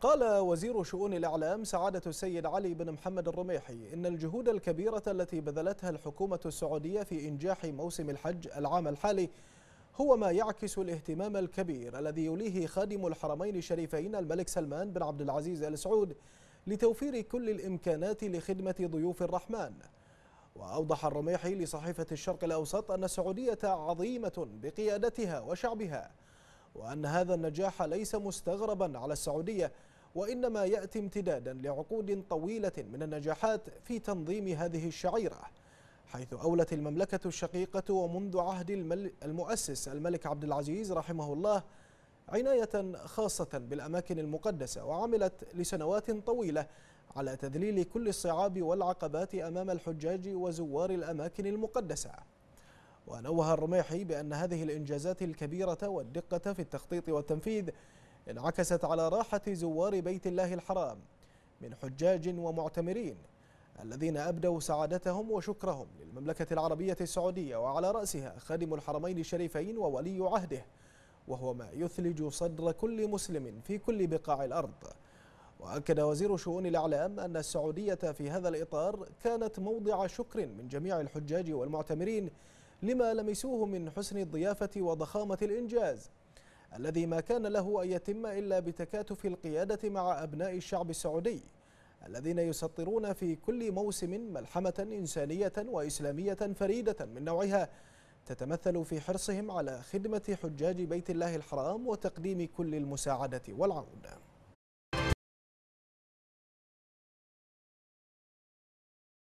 قال وزير شؤون الإعلام سعادة السيد علي بن محمد الرميحي إن الجهود الكبيرة التي بذلتها الحكومة السعودية في إنجاح موسم الحج العام الحالي هو ما يعكس الاهتمام الكبير الذي يوليه خادم الحرمين الشريفين الملك سلمان بن عبد العزيز آل سعود لتوفير كل الإمكانات لخدمة ضيوف الرحمن وأوضح الرميحي لصحيفة الشرق الأوسط أن السعودية عظيمة بقيادتها وشعبها وأن هذا النجاح ليس مستغربا على السعودية وإنما يأتي امتدادا لعقود طويلة من النجاحات في تنظيم هذه الشعيرة حيث أولت المملكة الشقيقة ومنذ عهد المؤسس الملك عبد العزيز رحمه الله عناية خاصة بالأماكن المقدسة وعملت لسنوات طويلة على تذليل كل الصعاب والعقبات أمام الحجاج وزوار الأماكن المقدسة ونوه الرميحي بأن هذه الإنجازات الكبيرة والدقة في التخطيط والتنفيذ انعكست على راحة زوار بيت الله الحرام من حجاج ومعتمرين الذين أبدوا سعادتهم وشكرهم للمملكة العربية السعودية وعلى رأسها خادم الحرمين الشريفين وولي عهده وهو ما يثلج صدر كل مسلم في كل بقاع الأرض وأكد وزير شؤون الإعلام أن السعودية في هذا الإطار كانت موضع شكر من جميع الحجاج والمعتمرين لما لمسوه من حسن الضيافة وضخامة الإنجاز الذي ما كان له أن يتم إلا بتكاتف القيادة مع أبناء الشعب السعودي الذين يسطرون في كل موسم ملحمة إنسانية وإسلامية فريدة من نوعها تتمثل في حرصهم على خدمة حجاج بيت الله الحرام وتقديم كل المساعدة والعون